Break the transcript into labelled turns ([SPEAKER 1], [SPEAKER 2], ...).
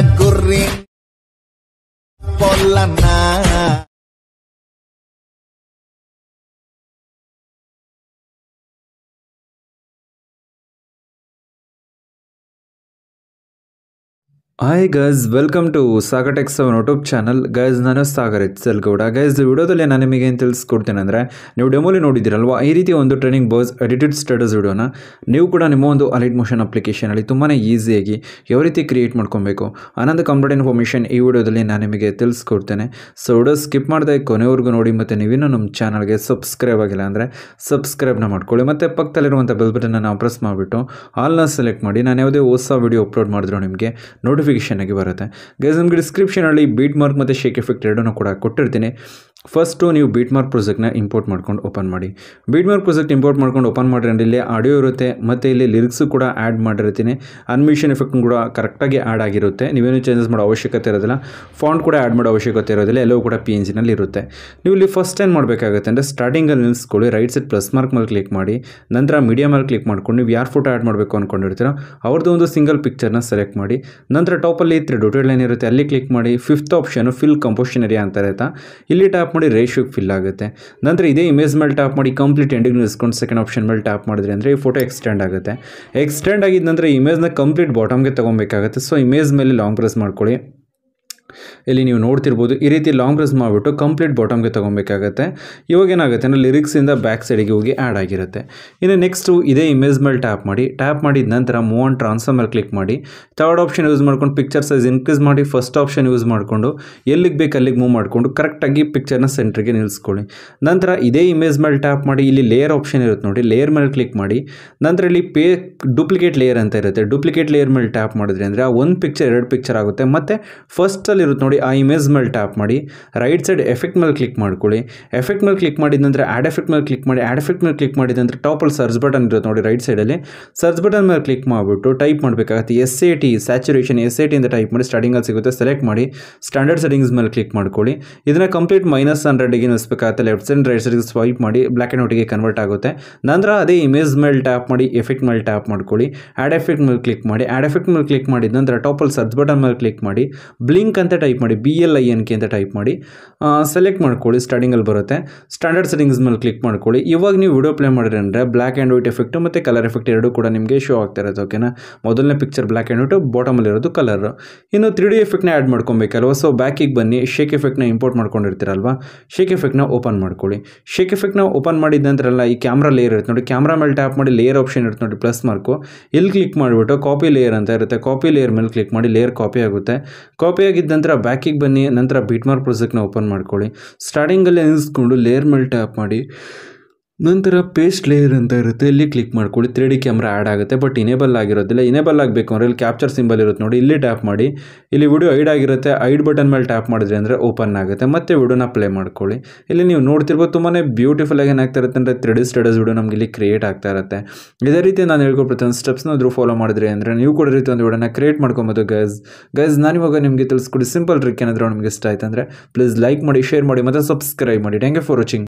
[SPEAKER 1] una gorrina hi guys welcome to Sagar techs own YouTube channel guys ನಾನು Sagar Gowda guys ವಿಡಿಯೋದಲ್ಲಿ ನಾನು ನಿಮಗೆ ಏನು ತಿಳಿಸ್ಕೊಡ್ತೇನೆ ಅಂದರೆ ನೀವು ಡೆಮೋಲಿ ನೋಡಿದ್ದೀರಲ್ವಾ ಈ ರೀತಿ ಒಂದು ಟ್ರೈನಿಂಗ್ ಬಸ್ ಎಡಿಟೆಡ್ ಸ್ಟೇಟಸ್ ವಿಡಿಯೋನ ನೀವು ಕೂಡ ನಿಮ್ಮ ಒಂದು ಅಲೈಟ್ ಮೋಷನ್ ಅಪ್ಲಿಕೇಶನಲ್ಲಿ ತುಂಬಾ ಈಸಿಯಾಗಿ ಯಾವ ರೀತಿ ಕ್ರಿಯೇಟ್ ಮಾಡ್ಕೊಬೇಕು ಆನಂದ ಕಂಪ್ಲೀಟ್ ಇನ್ಫಾರ್ಮೇಷನ್ ಈ ವಿಡಿಯೋದಲ್ಲಿ ನಾನು ನಿಮಗೆ ತಿಳಿಸ್ಕೊಡ್ತೇನೆ ಸೊ ವಿಡಿಯೋ ಸ್ಕಿಪ್ ಮಾಡಿದೆ ಕೊನೆವರೆಗೂ ನೋಡಿ ಮತ್ತು ನೀವಿನ್ನೂ ನಮ್ಮ ಚಾನಲ್ಗೆ ಸಬ್ಸ್ಕ್ರೈಬ್ ಆಗಿಲ್ಲ ಅಂದರೆ ಸಬ್ಸ್ಕ್ರೈಬ್ನ ಮಾಡ್ಕೊಳ್ಳಿ ಮತ್ತು ಪಕ್ಕದಲ್ಲಿರುವಂಥ ಬೆಲ್ ಬಟನ್ನ ನಾವು ಪ್ರೆಸ್ ಮಾಡಿಬಿಟ್ಟು ಆಲ್ನ ಸೆಲೆಕ್ಟ್ ಮಾಡಿ ನಾನು ಯಾವುದೇ ಹೊಸ ವಿಡಿಯೋ ಅಪ್ಲೋಡ್ ಮಾಡಿದ್ರು ನಿಮಗೆ ನೋಡಿ ನೋಟಿಫಿಕೇಷನ್ ಆಗಿ ಬರುತ್ತೆ ಗೈಸ್ ನಿಮಗೆ ಡಿಸ್ಕ್ರಿಪ್ಷನಲ್ಲಿ ಬೀಟ್ ಮಾರ್ಕ್ ಮತ್ತು ಶೇಕ್ ಎಫೆಕ್ಟ್ ಎರಡನ್ನೂ ಕೂಡ ಕೊಟ್ಟಿರ್ತೀನಿ ಫಸ್ಟು ನೀವು ಬೀಟ್ ಮಾರ್ಕ್ ಪ್ರೊಜೆಕ್ಟ್ನ ಇಂಪೋರ್ಟ್ ಮಾಡ್ಕೊಂಡು ಓಪನ್ ಮಾಡಿ ಬೀಟ್ ಮಾರ್ಕ್ ಪ್ರಾಜೆಕ್ಟ್ ಇಂಪೋರ್ಟ್ ಮಾಡ್ಕೊಂಡು ಓಪನ್ ಮಾಡಿದ್ರೆ ಇಲ್ಲಿ ಆಡಿಯೋ ಇರುತ್ತೆ ಮತ್ತು ಇಲ್ಲಿ ಲಿರಿಕ್ಸು ಕೂಡ ಆ್ಯಡ್ ಮಾಡಿರ್ತೀನಿ ಅನ್ಮಿಷನ್ ಎಫೆಕ್ಟ್ ಕೂಡ ಕರೆಕ್ಟಾಗಿ ಆ್ಯಡ್ ಆಗಿರುತ್ತೆ ನೀವೇನು ಚೇಂಜಸ್ ಮಾಡೋ ಅವಶ್ಯಕತೆ ಇರೋದಿಲ್ಲ ಫಾಂಟ್ ಕೂಡ ಆ್ಯಡ್ ಮಾಡೋ ಅವಶ್ಯಕತೆ ಇರೋದಿಲ್ಲ ಎಲ್ಲವೂ ಕೂಡ ಪಿ ಎನ್ ಜಿನಲ್ಲಿ ಇರುತ್ತೆ ನೀವು ಇಲ್ಲಿ ಫಸ್ಟ್ ಏನು ಮಾಡಬೇಕಾಗುತ್ತೆ ಅಂದರೆ ಸ್ಟಾರ್ಟಿಂಗಲ್ಲಿ ನಿಲ್ಲಿಸ್ಕೊಳ್ಳಿ ರೈಟ್ ಸೈಡ್ ಪ್ಲಸ್ ಮಾರ್ಕ್ ಮೇಲೆ ಕ್ಲಿಕ್ ಮಾಡಿ ನಂತರ ಮೀಡಿಯಾ ಮೇಲೆ ಕ್ಲಿಕ್ ಮಾಡ್ಕೊಂಡು ನೀವು ಯಾರು ಫೋಟೋ ಆ್ಯಡ್ ಮಾಡಬೇಕು ಅಂದ್ಕೊಂಡಿರ್ತೀರೋ ಅವ್ರದ್ದು ಒಂದು ಸಿಂಗಲ್ ಪಿಕ್ಚರ್ನ ಸೆಲೆಕ್ಟ್ ಮಾಡಿ ನಂತರ ಟಾಪಲ್ಲಿ ತ್ರೀ ಡೊಟೆಡ್ ಲೈನ್ ಇರುತ್ತೆ ಅಲ್ಲಿ ಕ್ಲಿಕ್ ಮಾಡಿ fifth option fill composition area ಅಂತ ಇರುತ್ತೆ ಇಲ್ಲಿ ಟ್ಯಾಪ್ ಮಾಡಿ ರೇಷಿಯೋಗೆ ಫಿಲ್ ಆಗುತ್ತೆ ನಂತರ ಇದೇ ಇಮೇಜ್ ಮೇಲೆ ಟ್ಯಾಪ್ ಮಾಡಿ ಕಂಪ್ಲೀಟ್ ಎಂಡಿಂಗ್ ನಿಲ್ಸ್ಕೊಂಡು ಸೆಕೆಂಡ್ ಆಪ್ಷನ್ ಮೇಲೆ ಟ್ಯಾಪ್ ಮಾಡಿದ್ರೆ ಅಂದರೆ ಈ ಫೋಟೋ ಎಕ್ಸ್ಟೆಂಡ್ ಆಗುತ್ತೆ ಎಕ್ಸ್ಟೆಂಡ್ ಆಗಿದ್ದ ನಂತರ ಇಮೇಜ್ನ ಕಂಪ್ಲೀಟ್ ಬಾಟಮ್ಗೆ ತೊಗೊಬೇಕಾಗುತ್ತೆ ಸೊ ಇಮೇಜ್ ಮೇಲೆ ಲಾಂಗ್ ಪ್ರೆಸ್ ಮಾಡ್ಕೊಳ್ಳಿ ಇಲ್ಲಿ ನೀವು ನೋಡ್ತಿರ್ಬೋದು ಈ ರೀತಿ ಲಾಂಗ್ ಪ್ರೆಸ್ ಮಾಡಿಬಿಟ್ಟು ಕಂಪ್ಲೀಟ್ ಬಾಟಮ್ಗೆ ತೊಗೊಬೇಕಾಗತ್ತೆ ಇವಾಗ ಏನಾಗುತ್ತೆ ಅಂದರೆ ಲಿರಿಕ್ಸಿಂದ ಬ್ಯಾಕ್ ಸೈಡಿಗೆ ಹೋಗಿ ಆ್ಯಡ್ ಆಗಿರುತ್ತೆ ಇನ್ನು ನೆಕ್ಸ್ಟು ಇದೇ ಇಮೇಜ್ ಮೇಲೆ ಟ್ಯಾಪ್ ಮಾಡಿ ಟ್ಯಾಪ್ ಮಾಡಿದ ನಂತರ ಮೂವ್ ಆನ್ ಟ್ರಾನ್ಸ್ಫಾರ್ಮರ್ ಕ್ಲಿಕ್ ಮಾಡಿ ಥರ್ಡ್ ಆಪ್ಷನ್ ಯೂಸ್ ಮಾಡ್ಕೊಂಡು ಪಿಕ್ಚರ್ ಸೈಜ್ ಇನ್ಕ್ರೀಸ್ ಮಾಡಿ ಫಸ್ಟ್ ಆಪ್ಷನ್ ಯೂಸ್ ಮಾಡಿಕೊಂಡು ಎಲ್ಲಿಗೆ ಬೇಕು ಅಲ್ಲಿಗೆ ಮೂವ್ ಮಾಡಿಕೊಂಡು ಕರೆಕ್ಟಾಗಿ ಪಿಕ್ಚರ್ನ ಸೆಂಟ್ರಿಗೆ ನಿಲ್ಲಿಸ್ಕೊಳ್ಳಿ ನಂತರ ಇದೇ ಇಮೇಜ್ ಮೇಲೆ ಟ್ಯಾಪ್ ಮಾಡಿ ಇಲ್ಲಿ ಲೇಯರ್ ಆಪ್ಷನ್ ಇರುತ್ತೆ ನೋಡಿ ಲೇಯರ್ ಮೇಲೆ ಕ್ಲಿಕ್ ಮಾಡಿ ನಂತರ ಇಲ್ಲಿ ಪೇ ಡೂಪ್ಲಿಕೇಟ್ ಲೇಯರ್ ಅಂತ ಇರುತ್ತೆ ಡೂಪ್ಲಿಕೇಟ್ ಲೇಯರ್ ಮೇಲೆ ಟ್ಯಾಪ್ ಮಾಡಿದ್ರೆ ಅಂದರೆ ಆ ಒಂದು ಪಿಕ್ಚರ್ ಎರಡು ಪಿಕ್ಚರ್ ಆಗುತ್ತೆ ಮತ್ತು ಫಸ್ಟಲ್ಲಿ ಇರುತ್ತೆ ನೋಡಿ ಆ ಇಮೇಜ್ ಮೇಲೆ ಟ್ಯಾಪ್ ಮಾಡಿ ರೈಟ್ ಸೈಡ್ ಎಫೆಕ್ಟ್ ಮೇಲೆ ಕ್ಲಿಕ್ ಮಾಡ್ಕೊಳ್ಳಿ ಎಫೆಕ್ಟ್ ಮೇಲೆ ಕ್ಲಿಕ್ ಮಾಡಿದಂದರೆ ಆ್ಯಡ್ ಎಫೆಕ್ಟ್ ಮೇಲೆ ಕ್ಲಿಕ್ ಮಾಡಿ ಆ್ಯಡ್ ಎಫೆಕ್ಟ್ ಮೇಲೆ ಕ್ಲಿಕ್ ಮಾಡಿದಂದರೆ ಟಾಪಲ್ ಸರ್ಚ್ ಬಟನ್ ಇರುತ್ತೆ ನೋಡಿ ರೈಟ್ ಸೈಡಲ್ಲಿ ಸರ್ಚ್ ಬಟನ್ ಮೇಲೆ ಕ್ಲಿಕ್ ಮಾಡಿಬಿಟ್ಟು ಟೈಪ್ ಮಾಡಬೇಕಾಗುತ್ತೆ S A T saturation S A T ಅಂತ ಟೈಪ್ ಮಾಡಿ ಸ್ಟಾರ್ಟಿಂಗಲ್ಲಿ ಸಿಗುತ್ತೆ ಸೆಲೆಕ್ಟ್ ಮಾಡಿ ಸ್ಟ್ಯಾಂಡರ್ಡ್ ಸೆಟ್ಟಿಂಗ್ಸ್ ಮೇಲೆ ಕ್ಲಿಕ್ ಮಾಡ್ಕೊಳ್ಳಿ ಇದನ್ನು ಕಂಪ್ಲೀಟ್ ಮೈನಸ್ ಹಂಡ್ರೆಡ್ಗೆ ನಿಲ್ಲಿಸಬೇಕಾಗುತ್ತೆ ಲೆಫ್ಟ್ ಸೈಡ್ ರೈಟ್ ಸೈಡ್ಗೆ ಸ್ವೈಪ್ ಮಾಡಿ ಬ್ಲ್ಯಾಕ್ ಆ್ಯಂಡ್ ವೈಟ್ಗೆ ಕನ್ವರ್ಟ್ ಆಗುತ್ತೆ ನಂತರ ಅದೇ ಇಮೇಜ್ ಮೇಲೆ ಟ್ಯಾಪ್ ಮಾಡಿ ಎಫೆಕ್ಟ್ ಮೇಲೆ ಟ್ಯಾಪ್ ಮಾಡ್ಕೊಳ್ಳಿ ಆ್ಯಡ್ ಎಫೆಕ್ಟ್ ಮೇಲೆ ಕ್ಲಿಕ್ ಮಾಡಿ ಆ್ಯಡ್ ಎಫೆಕ್ಟ್ ಮೇಲೆ ಕ್ಲಿಕ್ ಮಾಡಿದ ನಂತರ ಟಾಪಲ್ಲಿ ಸರ್ಚ್ ಬಟನ್ ಮೇಲೆ ಕ್ಲಿಕ್ ಮಾಡಿ ಬ್ಲಿಂಕ್ ಅಂತ ಟೈಪ್ ಮಾಡಿ B L I N K ಅಂತ ಟೈಪ್ ಮಾಡಿ ಸೆಲೆಕ್ಟ್ ಮಾಡ್ಕೊಳ್ಳಿ ಸ್ಟಾರ್ಟಿಂಗಲ್ಲಿ ಬರುತ್ತೆ ಸ್ಟ್ಯಾಂಡರ್ಡ್ ಸೆಟ್ಟಿಂಗ್ಸ್ ಮೇಲೆ ಕ್ಲಿಕ್ ಮಾಡ್ಕೊಳ್ಳಿ ಇವಾಗ ನೀವು ವಿಡಿಯೋ ಪ್ಲೇ ಮಾಡಿದ್ರೆ ಅಂದರೆ ಬ್ಲ್ಯಾಕ್ ಆ್ಯಂಡ್ ವೈಟ್ ಎಫೆಕ್ಟ್ ಮತ್ತು ಕಲರ್ ಎಫೆಕ್ಟ್ ಎರಡೂ ಕೂಡ ನಿಮಗೆ ಶೋ ಆಗ್ತಾ ಇರುತ್ತೆ ಓಕೆನಾ ಮೊದಲನೇ picture black and white white ಇರೋದು ಕಲರ್ ಇನ್ನು ತ್ರೀ ಡಿ ಎಫೆಕ್ಟ್ನ ಆ್ಯಡ್ ಮಾಡ್ಕೊಬೇಕಲ್ವ ಸೊ ಬ್ಯಾಕಿಗೆ ಬನ್ನಿ ಶೇಕ್ ಎಫೆಕ್ಟ್ನ ಇಂಪೋರ್ಟ್ ಮಾಡ್ಕೊಂಡಿರ್ತೀರಲ್ವಾ ಶೇಕ್ ಎಫೆಕ್ಟ್ನ ಓಪನ್ ಮಾಡ್ಕೊಳ್ಳಿ ಶೇಕ್ ಎಫೆಕ್ಟ್ನ ಓಪನ್ ಮಾಡಿದ ಈ ಕ್ಯಾಮ್ರಾ ಲೇಯರ್ ಇರುತ್ತೆ ನೋಡಿ ಕ್ಯಾಮ್ರಾ ಮೇಲೆ ಟ್ಯಾಪ್ ಮಾಡಿ ಲೇಯರ್ ಆಪ್ಷನ್ ಇರುತ್ತೆ ನೋಡಿ ಪ್ಲಸ್ ಮಾರ್ಕು ಇಲ್ಲಿ ಕ್ಲಿಕ್ ಮಾಡಿಬಿಟ್ಟು ಕಾಪಿ ಲೇಯರ್ ಅಂತ ಇರುತ್ತೆ ಕಾಪಿ ಲೇಯರ್ ಮೇಲೆ ಕ್ಲಿಕ್ ಮಾಡಿ ಲೇಯರ್ ಕಾಪಿ ಆಗುತ್ತೆ ಕಾಪಿ ಆಗಿದ್ದ ನಂತರ ಬ್ಯಾಕಿಗೆ ಬನ್ನಿ ನಂತರ ಮಾರ್ಕ್ ಪ್ರೊಸೆಕ್ಟ್ನ ಓಪನ್ ಮಾಡ್ಕೊಳ್ಳಿ ಸ್ಟಾರ್ಟಿಂಗಲ್ಲಿ ಎನಿಸ್ಕೊಂಡು ಲೇಯರ್ ಮೇಲೆ ಟ್ಯಾಪ್ ಮಾಡಿ ನಂತರ ಪೇಸ್ಟ್ ಲೇಯರ್ ಅಂತ ಇರುತ್ತೆ ಇಲ್ಲಿ ಕ್ಲಿಕ್ ಮಾಡ್ಕೊಳ್ಳಿ ತ್ರೀ ಡಿ ಕ್ಯಾಮ್ರಾ ಆ್ಯಡ್ ಆಗುತ್ತೆ ಬಟ್ ಇನೇಬಲ್ ಆಗಿರೋದಿಲ್ಲ ಇನೇಬಲ್ ಆಗಬೇಕು ಅಂದರೆ ಇಲ್ಲಿ ಕ್ಯಾಪ್ಚರ್ ಸಿಂಬಲ್ ಇರುತ್ತೆ ನೋಡಿ ಇಲ್ಲಿ ಟ್ಯಾಪ್ ಮಾಡಿ ಇಲ್ಲಿ ವಿಡಿಯೋ ಐಡ್ ಆಗಿರುತ್ತೆ ಐಡ್ ಬಟನ್ ಮೇಲೆ ಟ್ಯಾಪ್ ಮಾಡಿದ್ರೆ ಅಂದರೆ ಓಪನ್ ಆಗುತ್ತೆ ಮತ್ತೆ ವಿಡಿಯೋನ ಪ್ಲೇ ಮಾಡ್ಕೊಳ್ಳಿ ಇಲ್ಲಿ ನೀವು ನೋಡ್ತಿರ್ಬೋದು ತುಂಬಾ ಬ್ಯೂಟಿಫುಲ್ ಆಗಿ ಏನಾಗ್ತಾ ಇರುತ್ತೆ ಅಂದರೆ ತ್ರೀ ಡಿ ಸ್ಟಡಸ್ ವಿಡಿಯೋ ನಮಗೆ ಇಲ್ಲಿ ಕ್ರಿಯೇಟ್ ಆಗ್ತಾ ಇರುತ್ತೆ ಇದೇ ರೀತಿ ನಾನು ಹೇಳ್ಕೊ ಪ್ರತಿಯೊಂದು ಸ್ಟೆಪ್ಸ್ನ ಅದ್ರೂ ಫಾಲೋ ಮಾಡಿದ್ರೆ ಅಂದರೆ ನೀವು ಕೂಡ ರೀತಿ ಒಂದು ವಿಡಿಯೋನ ಕ್ರಿಯೇಟ್ ಮಾಡ್ಕೊಬೋದು ಗೈಸ್ ಗೈಸ್ ಇವಾಗ ನಿಮಗೆ ತಿಳಿಸ್ಕೊಡಿ ಸಿಂಪಲ್ ಟ್ರಿಕ್ ಏನಾದರೂ ನಮಗೆ ಇಷ್ಟ ಆಯ್ತು ಅಂದರೆ ಪ್ಲೀಸ್ ಲೈಕ್ ಮಾಡಿ ಶೇರ್ ಮಾಡಿ ಮತ್ತು ಸಬ್ಸ್ಕ್ರೈಬ್ ಮಾಡಿ ಥ್ಯಾಂಕ್ ಯು ಫಾರ್ ವಾಚಿಂಗ್